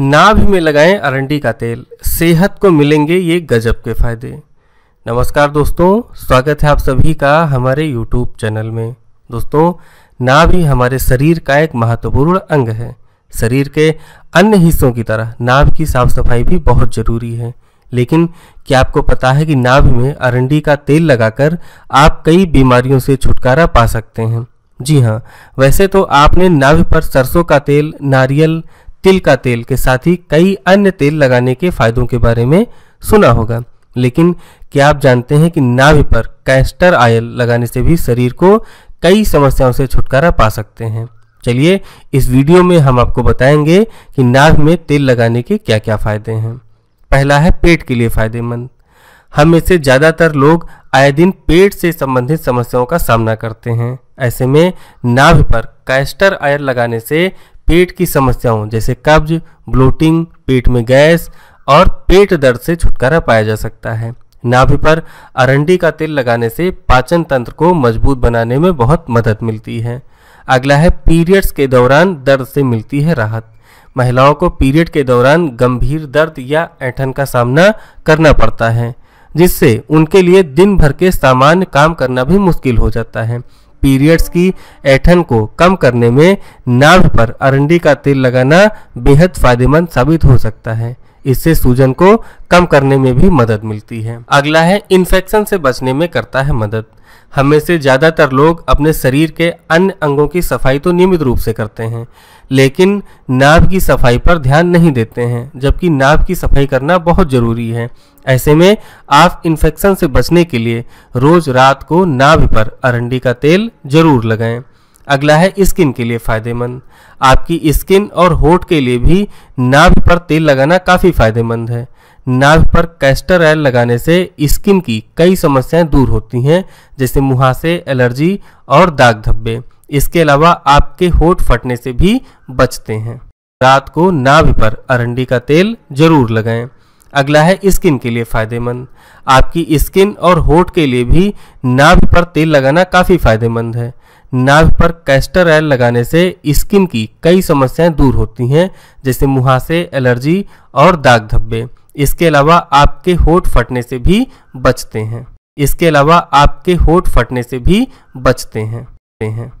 नाभ में लगाएं अरंडी का तेल सेहत को मिलेंगे ये गजब के फायदे नमस्कार दोस्तों स्वागत है आप सभी का हमारे यूट्यूब चैनल में दोस्तों नाभ ही हमारे शरीर का एक महत्वपूर्ण अंग है शरीर के अन्य हिस्सों की तरह नाभ की साफ सफाई भी बहुत जरूरी है लेकिन क्या आपको पता है कि नाभ में अरंडी का तेल लगाकर आप कई बीमारियों से छुटकारा पा सकते हैं जी हाँ वैसे तो आपने नाभ पर सरसों का तेल नारियल तिल का तेल के साथ ही कई अन्य तेल लगाने के फायदों के बारे में सुना होगा लेकिन क्या आप जानते हैं कि नाभि पर कैस्टर आयल लगाने से भी शरीर को कई समस्याओं से छुटकारा पा सकते हैं चलिए इस वीडियो में हम आपको बताएंगे कि नाभ में तेल लगाने के क्या क्या फायदे हैं पहला है पेट के लिए फायदेमंद हम में से ज़्यादातर लोग आए दिन पेट से संबंधित समस्याओं का सामना करते हैं ऐसे में नाभ पर कैस्टर आयल लगाने से पेट की समस्याओं जैसे कब्ज ब्लोटिंग पेट में गैस और पेट दर्द से छुटकारा पाया जा सकता है नाभि पर अरंडी का तेल लगाने से पाचन तंत्र को मजबूत बनाने में बहुत मदद मिलती है अगला है पीरियड्स के दौरान दर्द से मिलती है राहत महिलाओं को पीरियड के दौरान गंभीर दर्द या ऐठन का सामना करना पड़ता है जिससे उनके लिए दिन भर के सामान्य काम करना भी मुश्किल हो जाता है पीरियड्स की ऐठन को कम करने में नाभ पर अरंडी का तेल लगाना बेहद फायदेमंद साबित हो सकता है इससे सूजन को कम करने में भी मदद मिलती है अगला है इन्फेक्शन से बचने में करता है मदद हमें से ज़्यादातर लोग अपने शरीर के अन्य अंगों की सफाई तो नियमित रूप से करते हैं लेकिन नाभ की सफाई पर ध्यान नहीं देते हैं जबकि नाभ की सफाई करना बहुत ज़रूरी है ऐसे में आप इन्फेक्शन से बचने के लिए रोज रात को नाभ पर अरंडी का तेल जरूर लगाएं अगला है स्किन के लिए फायदेमंद आपकी स्किन और होठ के लिए भी नाभ पर तेल लगाना काफ़ी फायदेमंद है नाभ पर कैस्टर ऑयल लगाने से स्किन की कई समस्याएं दूर होती हैं जैसे मुहासे एलर्जी और दाग धब्बे इसके अलावा आपके होठ फटने से भी बचते हैं रात को नाभ पर अरंडी का तेल जरूर लगाएं अगला है स्किन के लिए फायदेमंद आपकी स्किन और होठ के लिए भी नाभ पर तेल लगाना काफ़ी फायदेमंद है नाभ पर कैस्टर ऑयल लगाने से स्किन की कई समस्याएं दूर होती हैं जैसे मुहासे एलर्जी और दाग धब्बे इसके अलावा आपके होठ फटने से भी बचते हैं इसके अलावा आपके होठ फटने से भी बचते हैं हैं